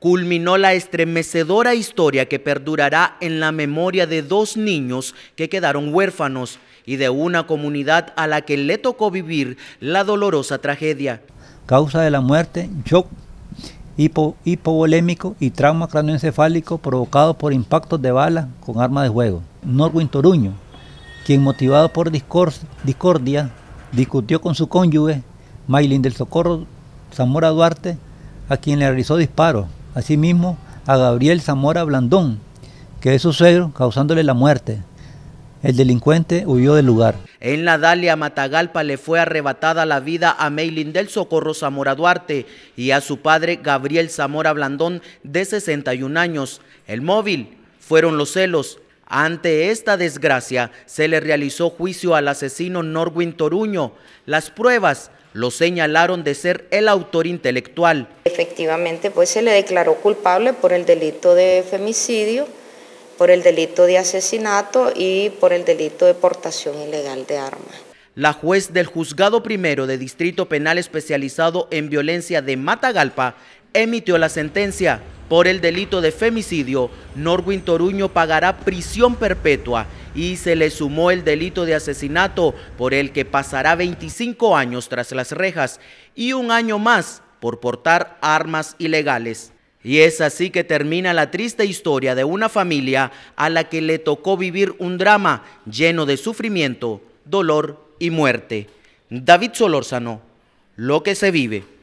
culminó la estremecedora historia que perdurará en la memoria de dos niños que quedaron huérfanos y de una comunidad a la que le tocó vivir la dolorosa tragedia. Causa de la muerte, shock hipovolémico y trauma cráneoencefálico provocado por impactos de bala con arma de juego. Norwin Toruño, quien motivado por discordia discutió con su cónyuge, Maylin del Socorro Zamora Duarte, a quien le realizó disparos asimismo a Gabriel Zamora Blandón, que es su suegro, causándole la muerte. El delincuente huyó del lugar. En la Dalia Matagalpa le fue arrebatada la vida a Maylin del Socorro Zamora Duarte y a su padre Gabriel Zamora Blandón, de 61 años. El móvil fueron los celos ante esta desgracia se le realizó juicio al asesino Norwin Toruño. Las pruebas lo señalaron de ser el autor intelectual. Efectivamente, pues se le declaró culpable por el delito de femicidio, por el delito de asesinato y por el delito de portación ilegal de armas. La juez del Juzgado Primero de Distrito Penal Especializado en Violencia de Matagalpa emitió la sentencia por el delito de femicidio, Norwin Toruño pagará prisión perpetua y se le sumó el delito de asesinato por el que pasará 25 años tras las rejas y un año más por portar armas ilegales. Y es así que termina la triste historia de una familia a la que le tocó vivir un drama lleno de sufrimiento, dolor y muerte. David Solórzano, lo que se vive.